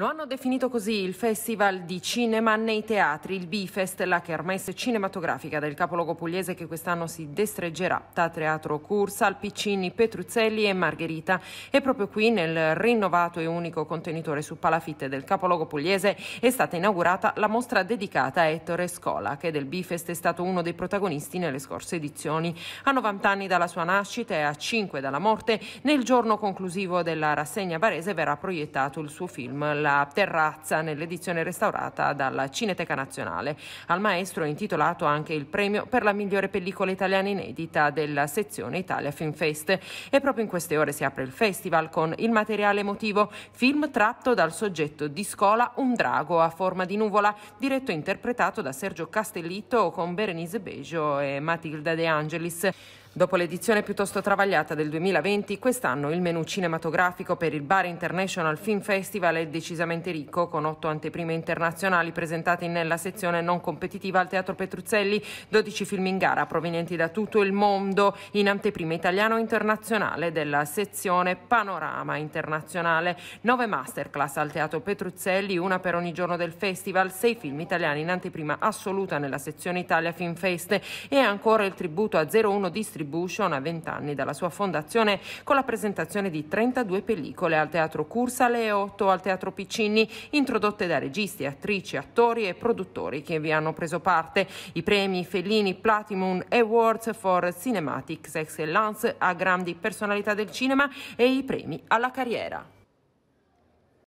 Lo hanno definito così il Festival di Cinema nei Teatri, il Bifest, la kermesse cinematografica del capoluogo pugliese che quest'anno si destreggerà da Teatro Cursa, Alpiccini, Petruzzelli e Margherita. E proprio qui, nel rinnovato e unico contenitore su palafitte del capoluogo pugliese, è stata inaugurata la mostra dedicata a Ettore Scola, che del Bifest è stato uno dei protagonisti nelle scorse edizioni. A 90 anni dalla sua nascita e a 5 dalla morte, nel giorno conclusivo della rassegna barese verrà proiettato il suo film La della terrazza nell'edizione restaurata dalla Cineteca Nazionale. Al maestro è intitolato anche il premio per la migliore pellicola italiana inedita della sezione Italia Film Fest. E proprio in queste ore si apre il festival con il materiale emotivo, film tratto dal soggetto di scola Un drago a forma di nuvola, diretto e interpretato da Sergio Castellitto con Berenice Beggio e Matilda De Angelis. Dopo l'edizione piuttosto travagliata del 2020, quest'anno il menù cinematografico per il Bar International Film Festival è decisamente ricco, con otto anteprime internazionali presentate nella sezione non competitiva al Teatro Petruzzelli, 12 film in gara provenienti da tutto il mondo, in anteprima italiano internazionale della sezione Panorama Internazionale, 9 masterclass al Teatro Petruzzelli, una per ogni giorno del festival, 6 film italiani in anteprima assoluta nella sezione Italia Film Fest e ancora il tributo a 01 Distribuzione Distribution a 20 anni dalla sua fondazione con la presentazione di 32 pellicole al Teatro Cursale e 8 al Teatro Piccini, introdotte da registi, attrici, attori e produttori che vi hanno preso parte. I premi Fellini Platinum Awards for Cinematics Excellence a grandi personalità del cinema e i premi alla carriera.